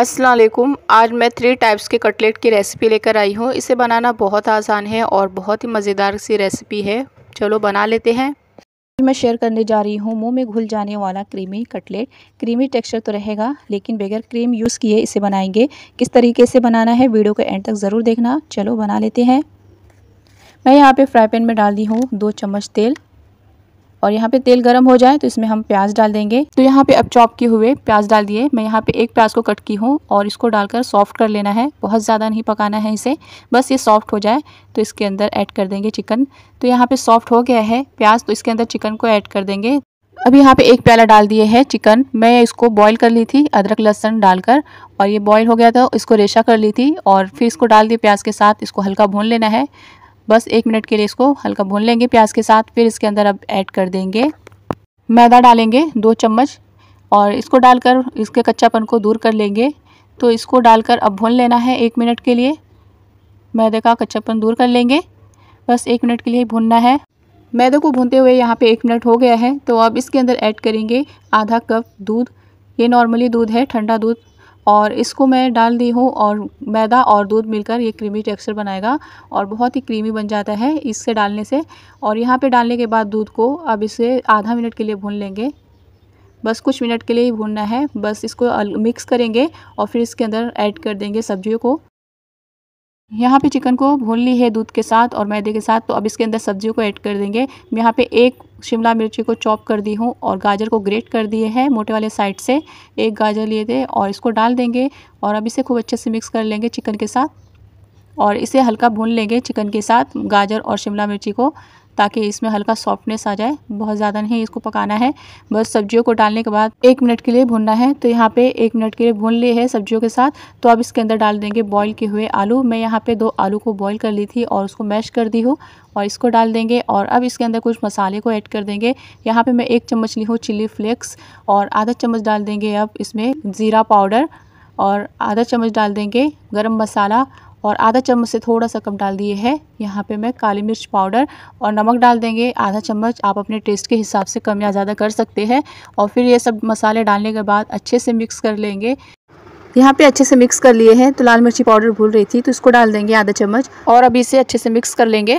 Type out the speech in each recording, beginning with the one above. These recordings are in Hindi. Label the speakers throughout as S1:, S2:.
S1: अस्सलाम वालेकुम आज मैं थ्री टाइप्स के कटलेट की रेसिपी लेकर आई हूँ इसे बनाना बहुत आसान है और बहुत ही मज़ेदार सी रेसिपी है चलो बना लेते हैं मैं शेयर करने जा रही हूँ मुंह में घुल जाने वाला क्रीमी कटलेट क्रीमी टेक्सचर तो रहेगा लेकिन बगैर क्रीम यूज़ किए इसे बनाएंगे किस तरीके से बनाना है वीडियो को एंड तक ज़रूर देखना चलो बना लेते हैं मैं यहाँ पर फ्राई पैन में डाल दी हूँ दो चम्मच तेल और यहाँ पे तेल गर्म हो जाए तो इसमें हम प्याज डाल देंगे तो यहाँ पे अब चॉप किए हुए प्याज डाल दिए मैं यहाँ पे एक प्याज को कट की हूँ और इसको डालकर सॉफ्ट कर लेना है बहुत ज़्यादा नहीं पकाना है इसे बस ये सॉफ्ट हो जाए तो इसके अंदर ऐड कर देंगे चिकन तो यहाँ पे सॉफ्ट हो गया है प्याज तो इसके अंदर चिकन को ऐड कर देंगे अब यहाँ पे एक प्याला डाल दिए है चिकन मैं इसको बॉईल कर ली थी अदरक लहसन डालकर और ये बॉईल हो गया था इसको रेशा कर ली थी और फिर इसको डाल दिए प्याज के साथ इसको हल्का भून लेना है बस एक मिनट के लिए इसको हल्का भून लेंगे प्याज के साथ फिर इसके अंदर अब ऐड कर देंगे मैदा डालेंगे दो चम्मच और इसको डालकर इसके कच्चापन को दूर कर लेंगे तो इसको डालकर अब भून लेना है एक मिनट के लिए मैदे का कच्चापन दूर कर लेंगे बस एक मिनट के लिए भूनना है मैदे को भूनते हुए यहाँ पे एक मिनट हो गया है तो अब इसके अंदर ऐड करेंगे आधा कप दूध ये नॉर्मली दूध है ठंडा दूध और इसको मैं डाल दी हूँ और मैदा और दूध मिलकर ये क्रीमी टेक्सचर बनाएगा और बहुत ही क्रीमी बन जाता है इससे डालने से और यहाँ पे डालने के बाद दूध को अब इसे आधा मिनट के लिए भून लेंगे बस कुछ मिनट के लिए ही भूनना है बस इसको मिक्स करेंगे और फिर इसके अंदर ऐड कर देंगे सब्जियों को यहाँ पे चिकन को भून ली है दूध के साथ और मैदे के साथ तो अब इसके अंदर सब्जियों को ऐड कर देंगे यहाँ पे एक शिमला मिर्ची को चॉप कर दी हूँ और गाजर को ग्रेट कर दिए हैं मोटे वाले साइड से एक गाजर लिए थे और इसको डाल देंगे और अब इसे खूब अच्छे से मिक्स कर लेंगे चिकन के साथ और इसे हल्का भून लेंगे चिकन के साथ गाजर और शिमला मिर्ची को ताकि इसमें हल्का सॉफ्टनेस आ जाए बहुत ज़्यादा नहीं इसको पकाना है बस सब्जियों को डालने के बाद एक मिनट के लिए भूनना है तो यहाँ पे एक मिनट के लिए भून लिए है सब्जियों के साथ तो अब इसके अंदर डाल देंगे बॉईल किए हुए आलू मैं यहाँ पे दो आलू को बॉईल कर ली थी और उसको मैश कर दी हूँ और इसको डाल देंगे और अब इसके अंदर कुछ मसाले को ऐड कर देंगे यहाँ पे मैं एक चम्मच ली हूँ चिली फ्लेक्स और आधा चम्मच डाल देंगे अब इसमें ज़ीरा पाउडर और आधा चम्मच डाल देंगे गरम मसाला और आधा चम्मच से थोड़ा सा कम डाल दिए है यहाँ पे मैं काली मिर्च पाउडर और नमक डाल देंगे आधा चम्मच आप अपने टेस्ट के हिसाब से कम या ज़्यादा कर सकते हैं और फिर ये सब मसाले डालने के बाद अच्छे से मिक्स कर लेंगे यहाँ पे अच्छे से मिक्स कर लिए हैं तो लाल मिर्ची पाउडर भूल रही थी तो इसको डाल देंगे आधा चम्मच और अभी इसे अच्छे से मिक्स कर लेंगे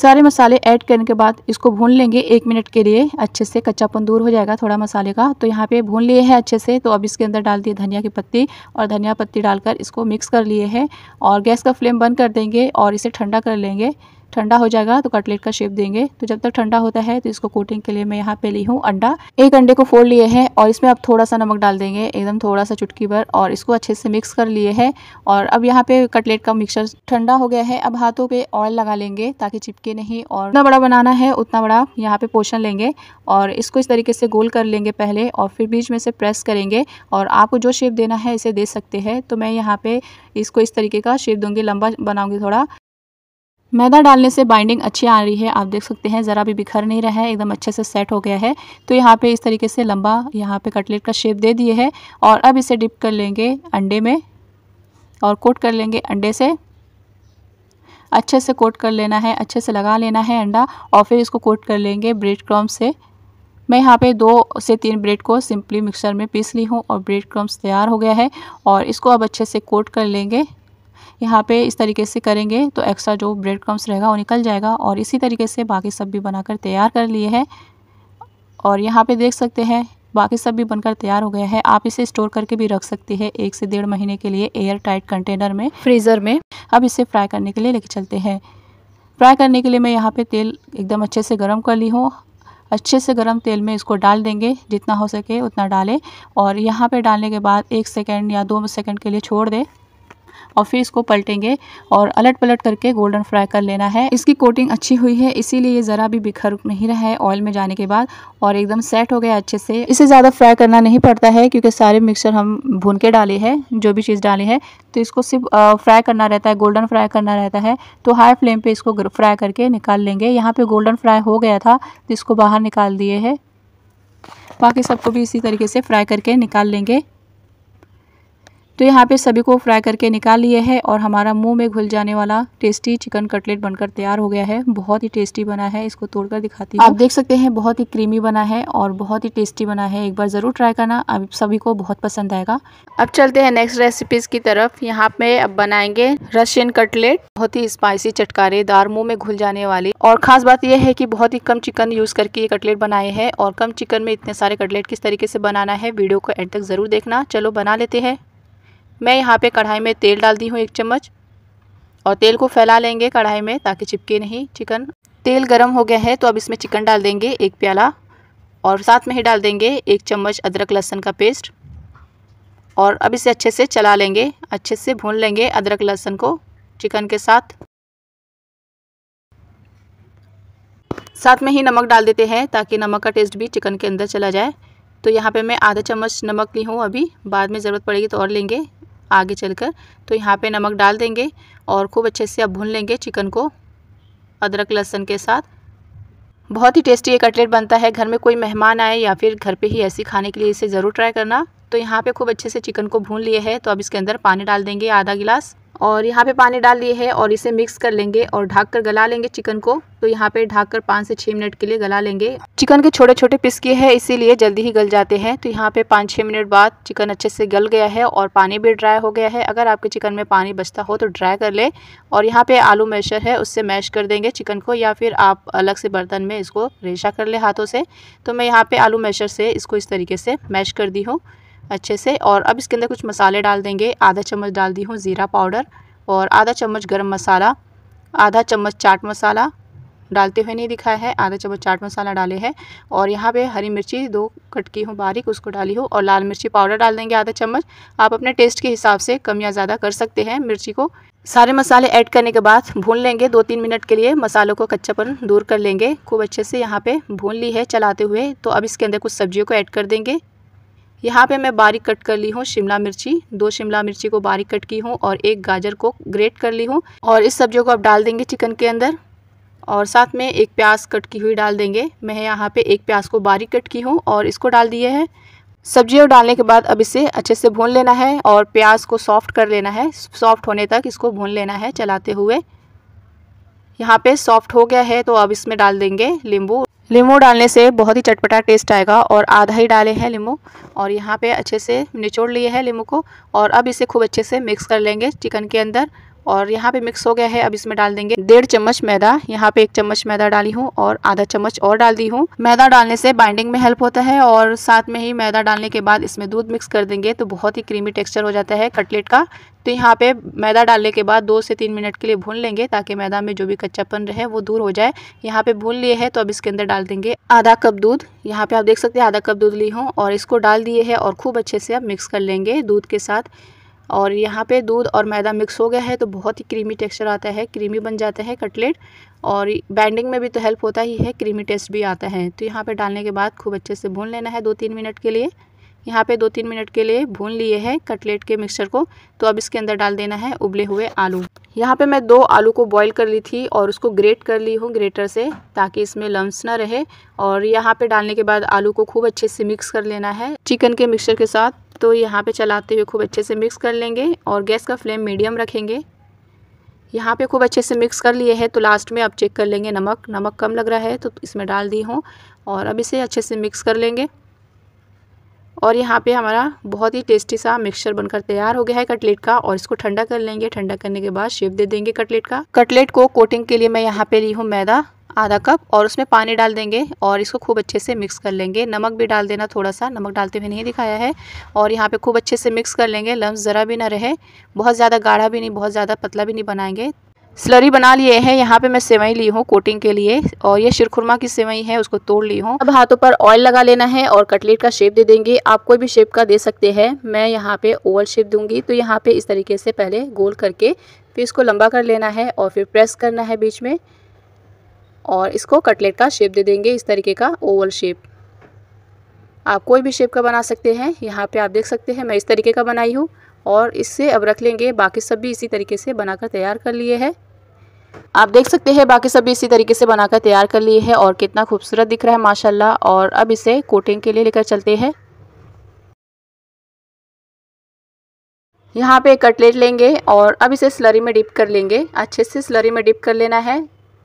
S1: सारे मसाले ऐड करने के बाद इसको भून लेंगे एक मिनट के लिए अच्छे से कच्चापन दूर हो जाएगा थोड़ा मसाले का तो यहाँ पे भून लिए हैं अच्छे से तो अब इसके अंदर डाल दिए धनिया की पत्ती और धनिया पत्ती डालकर इसको मिक्स कर लिए हैं और गैस का फ्लेम बंद कर देंगे और इसे ठंडा कर लेंगे ठंडा हो जाएगा तो कटलेट का शेप देंगे तो जब तक ठंडा होता है तो इसको कोटिंग के लिए मैं यहाँ पे ली हूँ अंडा एक अंडे को फोड़ लिए हैं और इसमें आप थोड़ा सा नमक डाल देंगे एकदम थोड़ा सा चुटकी भर और इसको अच्छे से मिक्स कर लिए है और अब यहाँ पे कटलेट का मिक्सचर ठंडा हो गया है अब हाथों पे ऑयल लगा लेंगे ताकि चिपके नहीं और जितना बड़ा बनाना है उतना बड़ा यहाँ पे पोषण लेंगे और इसको इस तरीके से गोल कर लेंगे पहले और फिर बीच में से प्रेस करेंगे और आपको जो शेप देना है इसे दे सकते हैं तो मैं यहाँ पे इसको इस तरीके का शेप दूंगी लंबा बनाऊंगी थोड़ा मैदा डालने से बाइंडिंग अच्छी आ रही है आप देख सकते हैं ज़रा भी बिखर नहीं रहा है एकदम अच्छे से सेट हो गया है तो यहाँ पे इस तरीके से लंबा यहाँ पे कटलेट का शेप दे दिए है और अब इसे डिप कर लेंगे अंडे में और कोट कर लेंगे अंडे से अच्छे से कोट कर लेना है अच्छे से लगा लेना है अंडा और फिर इसको कोट कर लेंगे ब्रेड क्रम्स से मैं यहाँ पे दो से तीन ब्रेड को सिंपली मिक्सर में पीस ली हूँ और ब्रेड क्रम्स तैयार हो गया है और इसको अब अच्छे से कोट कर लेंगे यहाँ पे इस तरीके से करेंगे तो एक्स्ट्रा जो ब्रेड क्रम्स रहेगा वो निकल जाएगा और इसी तरीके से बाकी सब भी बनाकर तैयार कर लिए हैं और यहाँ पे देख सकते हैं बाकी सब भी बनकर तैयार हो गया है आप इसे स्टोर करके भी रख सकते हैं एक से डेढ़ महीने के लिए एयर टाइट कंटेनर में फ्रीज़र में अब इसे फ्राई करने के लिए लेके चलते हैं फ्राई करने के लिए मैं यहाँ पर तेल एकदम अच्छे से गर्म कर ली हूँ अच्छे से गर्म तेल में इसको डाल देंगे जितना हो सके उतना डालें और यहाँ पे डालने के बाद एक सेकेंड या दो सेकेंड के लिए छोड़ दें और फिर इसको पलटेंगे और अलट पलट करके गोल्डन फ्राई कर लेना है इसकी कोटिंग अच्छी हुई है इसीलिए ये ज़रा भी बिखर नहीं रहा है ऑयल में जाने के बाद और एकदम सेट हो गया अच्छे से इसे ज़्यादा फ्राई करना नहीं पड़ता है क्योंकि सारे मिक्सर हम भून के डाले हैं जो भी चीज़ डाली है तो इसको सिर्फ फ्राई करना रहता है गोल्डन फ्राई करना रहता है तो हाई फ्लेम पर इसको फ्राई करके निकाल लेंगे यहाँ पर गोल्डन फ्राई हो गया था तो इसको बाहर निकाल दिए है बाकी सबको भी इसी तरीके से फ्राई करके निकाल लेंगे तो यहाँ पे सभी को फ्राई करके निकाल लिए है और हमारा मुंह में घुल जाने वाला टेस्टी चिकन कटलेट बनकर तैयार हो गया है बहुत ही टेस्टी बना है इसको तोड़कर दिखाती हूँ आप देख सकते हैं बहुत ही क्रीमी बना है और बहुत ही टेस्टी बना है एक बार ज़रूर ट्राई करना अब सभी को बहुत पसंद आएगा अब चलते हैं नेक्स्ट रेसिपीज़ की तरफ यहाँ पे अब बनाएंगे रशियन कटलेट बहुत ही स्पाइसी चटकारेदार मुंह में घुल जाने वाली और खास बात यह है कि बहुत ही कम चिकन यूज़ करके ये कटलेट बनाए हैं और कम चिकन में इतने सारे कटलेट किस तरीके से बनाना है वीडियो को एंड तक ज़रूर देखना चलो बना लेते हैं मैं यहाँ पे कढ़ाई में तेल डाल दी हूँ एक चम्मच और तेल को फैला लेंगे कढ़ाई में ताकि चिपके नहीं चिकन तेल गर्म हो गया है तो अब इसमें चिकन डाल देंगे एक प्याला और साथ में ही डाल देंगे एक चम्मच अदरक लहसुन का पेस्ट और अब इसे अच्छे से चला लेंगे अच्छे से भून लेंगे अदरक लहसुन को चिकन के साथ साथ में ही नमक डाल देते हैं ताकि नमक का टेस्ट भी चिकन के अंदर चला जाए तो यहाँ पे मैं आधा चम्मच नमक ली हूँ अभी बाद में ज़रूरत पड़ेगी तो और लेंगे आगे चलकर तो यहाँ पे नमक डाल देंगे और खूब अच्छे से अब भून लेंगे चिकन को अदरक लहसुन के साथ बहुत ही टेस्टी ये कटलेट बनता है घर में कोई मेहमान आए या फिर घर पे ही ऐसे खाने के लिए इसे ज़रूर ट्राई करना तो यहाँ पे खूब अच्छे से चिकन को भून लिए है तो अब इसके अंदर पानी डाल देंगे आधा गिलास और यहाँ पे पानी डाल दिए है और इसे मिक्स कर लेंगे और ढाक कर गला लेंगे चिकन को तो यहाँ पे ढाक कर पाँच से छः मिनट के लिए गला लेंगे चिकन के छोटे छोटे पीस किए हैं इसीलिए जल्दी ही गल जाते हैं तो यहाँ पे पाँच छः मिनट बाद चिकन अच्छे से गल गया है और पानी भी ड्राई हो गया है अगर आपके चिकन में पानी बचता हो तो ड्राई कर ले और यहाँ पर आलू मैशर है उससे मैश कर देंगे चिकन को या फिर आप अलग से बर्तन में इसको रेशा कर ले हाथों से तो मैं यहाँ पर आलू मैशर से इसको इस तरीके से मैश कर दी हूँ अच्छे से और अब इसके अंदर कुछ मसाले डाल देंगे आधा चम्मच डाल दी हूँ ज़ीरा पाउडर और आधा चम्मच गरम मसाला आधा चम्मच चाट मसाला डालते हुए नहीं दिखाया है आधा चम्मच चाट मसाला डाले हैं और यहाँ पे हरी मिर्ची दो कट की हूँ बारीक उसको डाली हो और लाल मिर्ची पाउडर डाल देंगे आधा चम्मच आप अपने टेस्ट के हिसाब से कम या ज़्यादा कर सकते हैं मिर्ची को सारे मसाले ऐड करने के बाद भून लेंगे दो तीन मिनट के लिए मसालों को कच्चापन दूर कर लेंगे खूब अच्छे से यहाँ पे भून ली है चलाते हुए तो अब इसके अंदर कुछ सब्जियों को ऐड कर देंगे यहाँ पे मैं बारीक कट कर ली हूँ शिमला मिर्ची दो शिमला मिर्ची को बारीक कट की हूँ और एक गाजर को ग्रेट कर ली हूँ और इस सब्जियों को आप डाल देंगे चिकन के अंदर और साथ में एक प्याज कट की हुई डाल देंगे मैं यहाँ पे एक प्याज को बारीक कट की हूँ और इसको डाल दिए हैं सब्जियों डालने के बाद अब इसे अच्छे से भून लेना है और प्याज को सॉफ्ट कर लेना है सॉफ्ट होने तक इसको भून लेना है चलाते हुए यहाँ पे सॉफ्ट हो गया है तो अब इसमें डाल देंगे नींबू लीमू डालने से बहुत ही चटपटा टेस्ट आएगा और आधा ही डाले हैं लीमू और यहाँ पे अच्छे से निचोड़ लिए हैं लीमू को और अब इसे खूब अच्छे से मिक्स कर लेंगे चिकन के अंदर और यहाँ पे मिक्स हो गया है अब इसमें डाल देंगे डेढ़ चम्मच मैदा यहाँ पे एक चम्मच मैदा डाली हूँ और आधा चम्मच और डाल दी हूँ मैदा डालने से बाइंडिंग में हेल्प होता है और साथ में ही मैदा डालने के बाद इसमें दूध मिक्स कर देंगे तो बहुत ही क्रीमी टेक्सचर हो जाता है कटलेट का तो यहाँ पे मैदा डालने के बाद दो से तीन मिनट के लिए भून लेंगे ताकि मैदा में जो भी कच्चापन रहे वो दूर हो जाए यहाँ पे भून लिए है तो अब इसके अंदर डाल देंगे आधा कप दूध यहाँ पे आप देख सकते हैं आधा कप दूध ली हूँ और इसको डाल दिए है और खूब अच्छे से अब मिक्स कर लेंगे दूध के साथ और यहाँ पे दूध और मैदा मिक्स हो गया है तो बहुत ही क्रीमी टेक्सचर आता है क्रीमी बन जाता है कटलेट और बैंडिंग में भी तो हेल्प होता ही है क्रीमी टेस्ट भी आता है तो यहाँ पे डालने के बाद खूब अच्छे से भून लेना है दो तीन मिनट के लिए यहाँ पे दो तीन मिनट के लिए भून लिए हैं कटलेट के मिक्सचर को तो अब इसके अंदर डाल देना है उबले हुए आलू यहाँ पे मैं दो आलू को बॉईल कर ली थी और उसको ग्रेट कर ली हूँ ग्रेटर से ताकि इसमें लम्स ना रहे और यहाँ पे डालने के बाद आलू को खूब अच्छे से मिक्स कर लेना है चिकन के मिक्सचर के साथ तो यहाँ पे चलाते हुए खूब अच्छे से मिक्स कर लेंगे और गैस का फ्लेम मीडियम रखेंगे यहाँ पे खूब अच्छे से मिक्स कर लिए है तो लास्ट में आप चेक कर लेंगे नमक नमक कम लग रहा है तो इसमें डाल दी हूँ और अब इसे अच्छे से मिक्स कर लेंगे और यहाँ पे हमारा बहुत ही टेस्टी सा मिक्सचर बनकर तैयार हो गया है कटलेट का और इसको ठंडा कर लेंगे ठंडा करने के बाद शेप दे देंगे कटलेट का कटलेट को कोटिंग के लिए मैं यहाँ पे ली हूँ मैदा आधा कप और उसमें पानी डाल देंगे और इसको खूब अच्छे से मिक्स कर लेंगे नमक भी डाल देना थोड़ा सा नमक डालते हुए नहीं दिखाया है और यहाँ पे खूब अच्छे से मिक्स कर लेंगे लम्स ज़रा भी ना रहे बहुत ज़्यादा गाढ़ा भी नहीं बहुत ज़्यादा पतला भी नहीं बनाएंगे स्लरी बना लिए हैं यहाँ पे मैं सेवई ली हूँ कोटिंग के लिए और ये शिरखुरमा की सेवई है उसको तोड़ ली हूँ अब हाथों पर ऑयल लगा लेना है और कटलेट का शेप दे देंगे आप कोई भी शेप का दे सकते हैं मैं यहाँ पे ओवल शेप दूंगी तो यहाँ पे इस तरीके से पहले गोल करके फिर इसको लंबा कर लेना है और फिर प्रेस करना है बीच में और इसको कटलेट का शेप दे देंगे इस तरीके का ओवल शेप आप कोई भी शेप का बना सकते हैं यहाँ पे आप देख सकते हैं मैं इस तरीके का बनाई हूँ और इससे अब रख लेंगे बाकी सब भी इसी तरीके से बनाकर तैयार कर लिए हैं आप देख सकते हैं बाकी सब भी इसी तरीके से बनाकर तैयार कर लिए हैं और कितना खूबसूरत दिख रहा है माशाल्लाह और अब इसे कोटिंग के लिए लेकर चलते हैं यहाँ पे कटलेट लेंगे और अब इसे स्लरी में डिप कर लेंगे अच्छे से स्लरी में डिप कर लेना है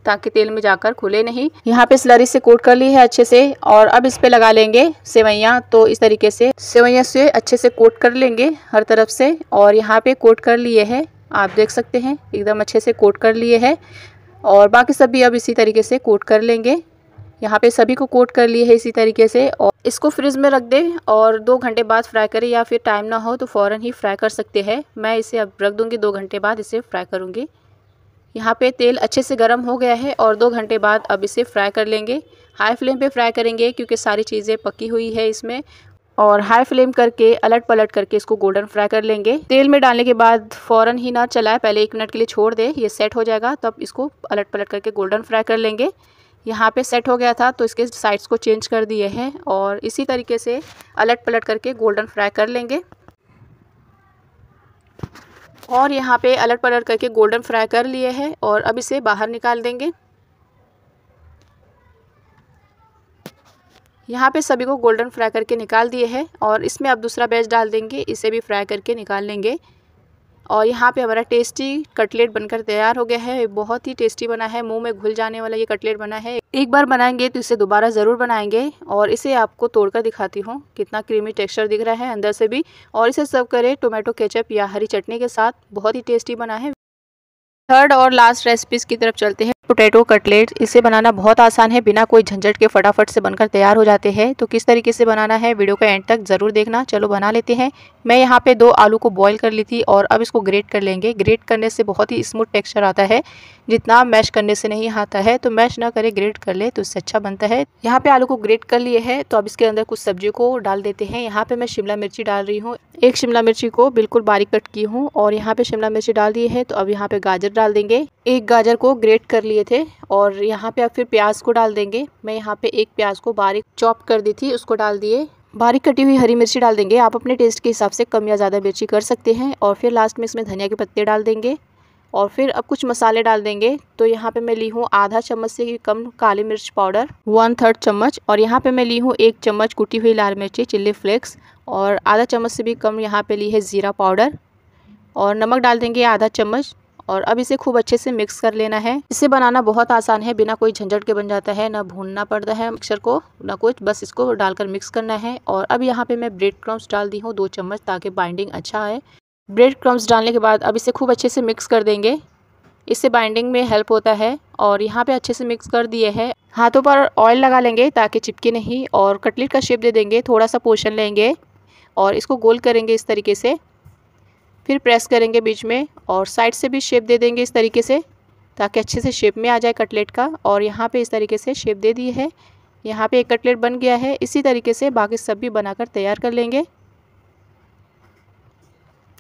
S1: ताकि तेल में जाकर खुले नहीं यहाँ पे स्लरी से कोट कर ली है अच्छे से और अब इस पे लगा लेंगे सेवैया तो इस तरीके से सेवैया से अच्छे से कोट कर लेंगे हर तरफ से और यहाँ पे कोट कर लिए है आप देख सकते हैं एकदम अच्छे से कोट कर लिए है और बाकी सब भी अब इसी तरीके से कोट कर लेंगे यहाँ पे सभी को कोट कर लिए है इसी तरीके से और इसको फ्रिज में रख दें और दो घंटे बाद फ्राई करें या फिर टाइम ना हो तो फ़ौरन ही फ्राई कर सकते हैं मैं इसे अब रख दूँगी दो घंटे बाद इसे फ्राई करूँगी यहाँ पे तेल अच्छे से गर्म हो गया है और दो घंटे बाद अब इसे फ्राई कर लेंगे हाई फ्लेम पे फ्राई करेंगे क्योंकि सारी चीज़ें पकी हुई है इसमें और हाई फ्लेम करके अलट पलट करके इसको गोल्डन फ्राई कर लेंगे तेल में डालने के बाद फ़ौरन ही ना चलाए पहले एक मिनट के लिए छोड़ दे ये सेट हो जाएगा तो अब इसको अलट पलट करके गोल्डन फ्राई कर लेंगे यहाँ पे सेट हो गया था तो इसके साइड्स को चेंज कर दिए हैं और इसी तरीके से अलट पलट करके गोल्डन फ्राई कर लेंगे और यहाँ पे अलट पलट करके गोल्डन फ्राई कर लिए हैं और अब इसे बाहर निकाल देंगे यहाँ पे सभी को गोल्डन फ्राई करके निकाल दिए हैं और इसमें अब दूसरा बैच डाल देंगे इसे भी फ्राई करके निकाल लेंगे और यहाँ पे हमारा टेस्टी कटलेट बनकर तैयार हो गया है बहुत ही टेस्टी बना है मुंह में घुल जाने वाला ये कटलेट बना है एक बार बनाएंगे तो इसे दोबारा ज़रूर बनाएंगे और इसे आपको तोड़कर दिखाती हूँ कितना क्रीमी टेक्सचर दिख रहा है अंदर से भी और इसे सर्व करें टोमेटो केचप या हरी चटनी के साथ बहुत ही टेस्टी बना है थर्ड और लास्ट रेसिपीज़ की तरफ चलते हैं पोटैटो कटलेट इसे बनाना बहुत आसान है बिना कोई झंझट के फटाफट से बनकर तैयार हो जाते हैं तो किस तरीके से बनाना है वीडियो का एंड तक ज़रूर देखना चलो बना लेते हैं मैं यहाँ पे दो आलू को बॉईल कर ली थी और अब इसको ग्रेट कर लेंगे ग्रेट करने से बहुत ही स्मूथ टेक्सचर आता है जितना मैश करने से नहीं आता है तो मैश ना करें ग्रेट कर ले तो उससे अच्छा बनता है यहाँ पे आलू को ग्रेट कर लिए है तो अब इसके अंदर कुछ सब्जी को डाल देते हैं यहाँ पे मैं शिमला मिर्ची डाल रही हूँ एक शिमला मिर्ची को बिल्कुल बारीक कट की हूँ और यहाँ पे शिमला मिर्ची डाल दी है तो अब यहाँ पे गाजर डाल देंगे एक गाजर को ग्रेट कर लिए थे और यहाँ पे अब फिर प्याज को डाल देंगे मैं यहाँ पे एक प्याज को बारीक चॉप कर दी थी उसको डाल दिए बारीक कटी हुई हरी मिर्ची डाल देंगे आप अपने टेस्ट के हिसाब से कम या ज़्यादा मिर्ची कर सकते हैं और फिर लास्ट में इसमें धनिया के पत्ते डाल देंगे और फिर अब कुछ मसाले डाल देंगे तो यहाँ पे मैं ली हूँ आधा चम्मच से कम काली मिर्च पाउडर वन थर्ड चम्मच और यहाँ पे मैं ली हूँ एक चम्मच कुटी हुई लाल मिर्ची चिल्ली फ्लेक्स और आधा चम्मच से भी कम यहाँ पे ली है ज़ीरा पाउडर और नमक डाल देंगे आधा चम्मच और अब इसे खूब अच्छे से मिक्स कर लेना है इसे बनाना बहुत आसान है बिना कोई झंझट के बन जाता है ना भूनना पड़ता है मिक्सर को ना कुछ बस इसको डालकर मिक्स करना है और अब यहाँ पे मैं ब्रेड क्रम्स डाल दी हूँ दो चम्मच ताकि बाइंडिंग अच्छा आए ब्रेड क्रम्स डालने के बाद अब इसे खूब अच्छे से मिक्स कर देंगे इससे बाइंडिंग में हेल्प होता है और यहाँ पे अच्छे से मिक्स कर दिए हैं हाथों पर ऑयल लगा लेंगे ताकि चिपके नहीं और कटलेट का शेप दे देंगे थोड़ा सा पोषण लेंगे और इसको गोल करेंगे इस तरीके से फिर प्रेस करेंगे बीच में और साइड से भी शेप दे देंगे इस तरीके से ताकि अच्छे से शेप में आ जाए कटलेट का और यहाँ पे इस तरीके से शेप दे दिए है यहाँ पे एक कटलेट बन गया है इसी तरीके से बाकी सब भी बनाकर तैयार कर लेंगे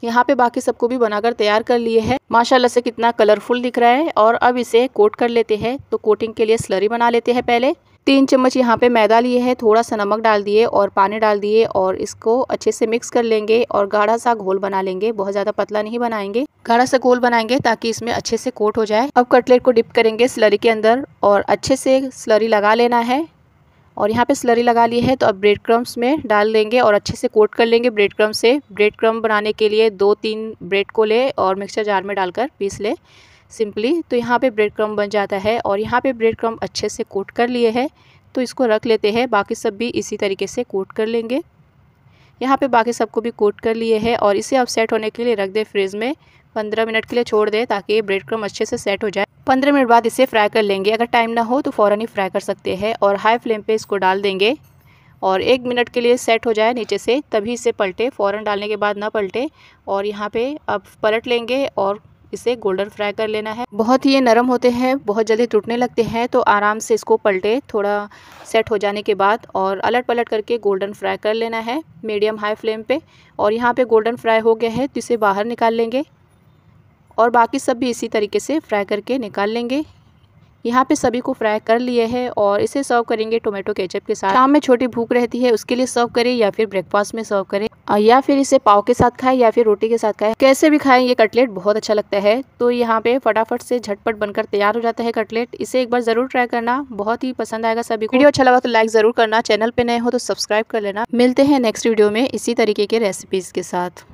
S1: यहाँ पे बाकी सबको भी बनाकर तैयार कर लिए है माशाल्लाह से कितना कलरफुल दिख रहा है और अब इसे कोट कर लेते हैं तो कोटिंग के लिए स्लरी बना लेते हैं पहले तीन चम्मच यहाँ पे मैदा लिए है थोड़ा सा नमक डाल दिए और पानी डाल दिए और इसको अच्छे से मिक्स कर लेंगे और गाढ़ा सा घोल बना लेंगे बहुत ज़्यादा पतला नहीं बनाएंगे गाढ़ा सा घोल बनाएंगे ताकि इसमें अच्छे से कोट हो जाए अब कटलेट को डिप करेंगे स्लरी के अंदर और अच्छे से स्लरी लगा लेना है और यहाँ पे स्लरी लगा ली है तो अब ब्रेड क्रम्स में डाल देंगे और अच्छे से कोट कर लेंगे ब्रेड क्रम से ब्रेड क्रम बनाने के लिए दो तीन ब्रेड को ले और मिक्सचर जार में डालकर पीस ले सिंपली तो यहाँ पे ब्रेड क्रम बन जाता है और यहाँ पे ब्रेड क्रम अच्छे से कोट कर लिए है तो इसको रख लेते हैं बाकी सब भी इसी तरीके से कोट कर लेंगे यहाँ पर बाकी सबको भी कोट कर लिए है और इसे अब सेट होने के लिए रख दें फ्रिज में पंद्रह मिनट के लिए छोड़ दें ताकि ब्रेड क्रम अच्छे से सेट हो जाए पंद्रह मिनट बाद इसे फ्राई कर लेंगे अगर टाइम ना हो तो फ़ौर ही फ्राई कर सकते हैं और हाई फ्लेम पे इसको डाल देंगे और एक मिनट के लिए सेट हो जाए नीचे से तभी इसे पलटे फ़ौर डालने के बाद ना पलटे और यहाँ पे अब पलट लेंगे और इसे गोल्डन फ्राई कर लेना है बहुत ही ये नरम होते हैं बहुत जल्दी टूटने लगते हैं तो आराम से इसको पलटे थोड़ा सेट हो जाने के बाद और अलट पलट करके गोल्डन फ्राई कर लेना है मीडियम हाई फ्लेम पे और यहाँ पे गोल्डन फ्राई हो गया है तो इसे बाहर निकाल लेंगे और बाकी सब भी इसी तरीके से फ्राई करके निकाल लेंगे यहाँ पे सभी को फ्राई कर लिए है और इसे सर्व करेंगे टोमेटो केचप के साथ शाम में छोटी भूख रहती है उसके लिए सर्व करें या फिर ब्रेकफास्ट में सर्व करें या फिर इसे पाव के साथ खाएं या फिर रोटी के साथ खाएं कैसे भी खाएं ये कटलेट बहुत अच्छा लगता है तो यहाँ पे फटाफट से झटपट बनकर तैयार हो जाता है कटलेट इसे एक बार जरूर ट्राई करना बहुत ही पसंद आएगा सभी को वीडियो अच्छा लगा तो लाइक जरूर करना चैनल पे नए हो तो सब्सक्राइब कर लेना मिलते हैं नेक्स्ट वीडियो में इसी तरीके के रेसिपीज के साथ